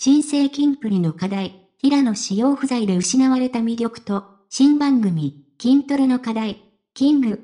新生キンプリの課題、平野紫耀不在で失われた魅力と、新番組、筋トレの課題、キング、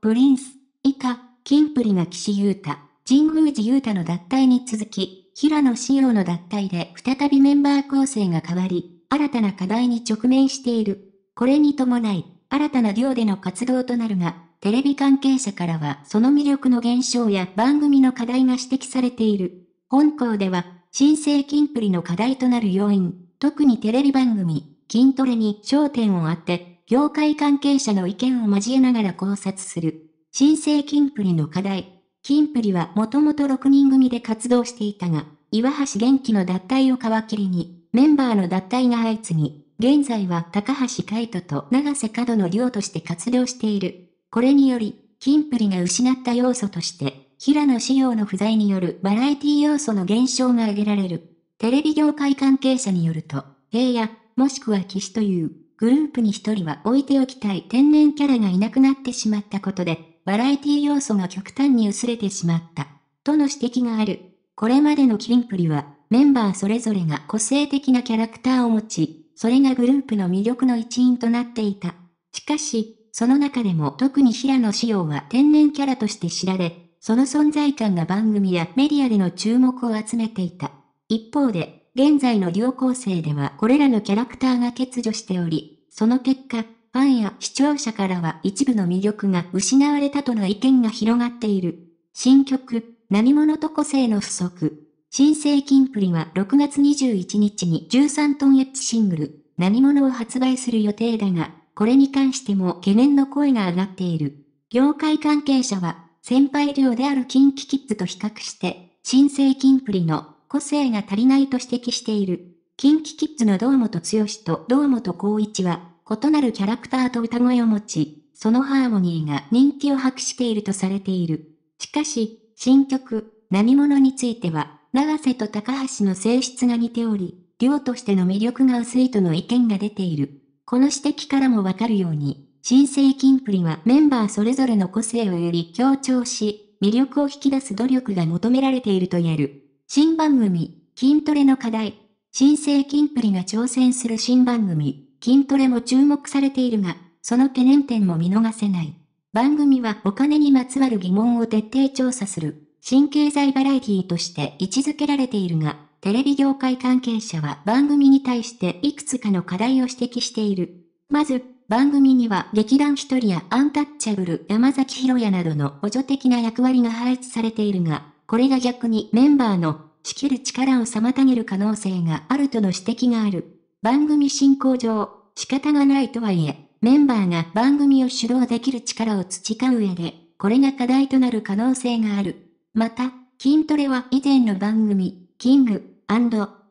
プリンス、以下、キンプリが岸優太、神宮寺優太の脱退に続き、平野紫耀の脱退で再びメンバー構成が変わり、新たな課題に直面している。これに伴い、新たな寮での活動となるが、テレビ関係者からはその魅力の減少や番組の課題が指摘されている。本校では新生ンプリの課題となる要因、特にテレビ番組、筋トレに焦点を当て、業界関係者の意見を交えながら考察する。新生ンプリの課題。ンプリはもともと6人組で活動していたが、岩橋元気の脱退を皮切りに、メンバーの脱退が相次ぎ、現在は高橋海人と長瀬角の寮として活動している。これにより、キンプリが失った要素として、平野紫耀の不在によるバラエティ要素の減少が挙げられる。テレビ業界関係者によると、平野、もしくは岸という、グループに一人は置いておきたい天然キャラがいなくなってしまったことで、バラエティ要素が極端に薄れてしまった、との指摘がある。これまでのキンプリは、メンバーそれぞれが個性的なキャラクターを持ち、それがグループの魅力の一員となっていた。しかし、その中でも特に平野紫耀は天然キャラとして知られ、その存在感が番組やメディアでの注目を集めていた。一方で、現在の両構成ではこれらのキャラクターが欠如しており、その結果、ファンや視聴者からは一部の魅力が失われたとの意見が広がっている。新曲、何者と個性の不足。新生金プリは6月21日に13トンエッジシングル、何者を発売する予定だが、これに関しても懸念の声が上がっている。業界関係者は先輩寮である近畿キッズと比較して、新生金プリの個性が足りないと指摘している。近畿キッズの堂本剛と堂本光一は、異なるキャラクターと歌声を持ち、そのハーモニーが人気を博しているとされている。しかし、新曲、何者については、長瀬と高橋の性質が似ており、量としての魅力が薄いとの意見が出ている。この指摘からもわかるように、新生金プリはメンバーそれぞれの個性をより強調し、魅力を引き出す努力が求められていると言える。新番組、筋トレの課題。新生金プリが挑戦する新番組、筋トレも注目されているが、その懸念点も見逃せない。番組はお金にまつわる疑問を徹底調査する、新経済バラエティとして位置づけられているが、テレビ業界関係者は番組に対していくつかの課題を指摘している。まず、番組には劇団一人やアンタッチャブル、山崎博也などの補助的な役割が配置されているが、これが逆にメンバーの仕切る力を妨げる可能性があるとの指摘がある。番組進行上、仕方がないとはいえ、メンバーが番組を主導できる力を培う上で、これが課題となる可能性がある。また、筋トレは以前の番組、キング、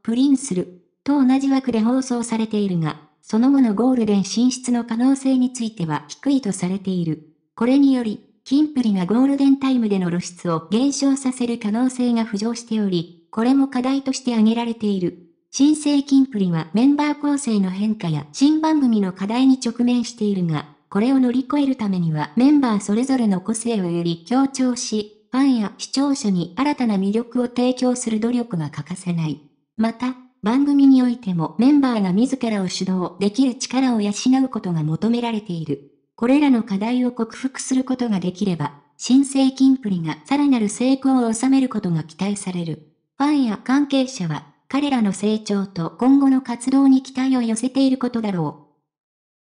プリンスルと同じ枠で放送されているが、その後のゴールデン進出の可能性については低いとされている。これにより、キンプリがゴールデンタイムでの露出を減少させる可能性が浮上しており、これも課題として挙げられている。新生キンプリはメンバー構成の変化や新番組の課題に直面しているが、これを乗り越えるためにはメンバーそれぞれの個性をより強調し、ファンや視聴者に新たな魅力を提供する努力が欠かせない。また、番組においてもメンバーが自らを主導できる力を養うことが求められている。これらの課題を克服することができれば、新生金プリがさらなる成功を収めることが期待される。ファンや関係者は、彼らの成長と今後の活動に期待を寄せていることだろう。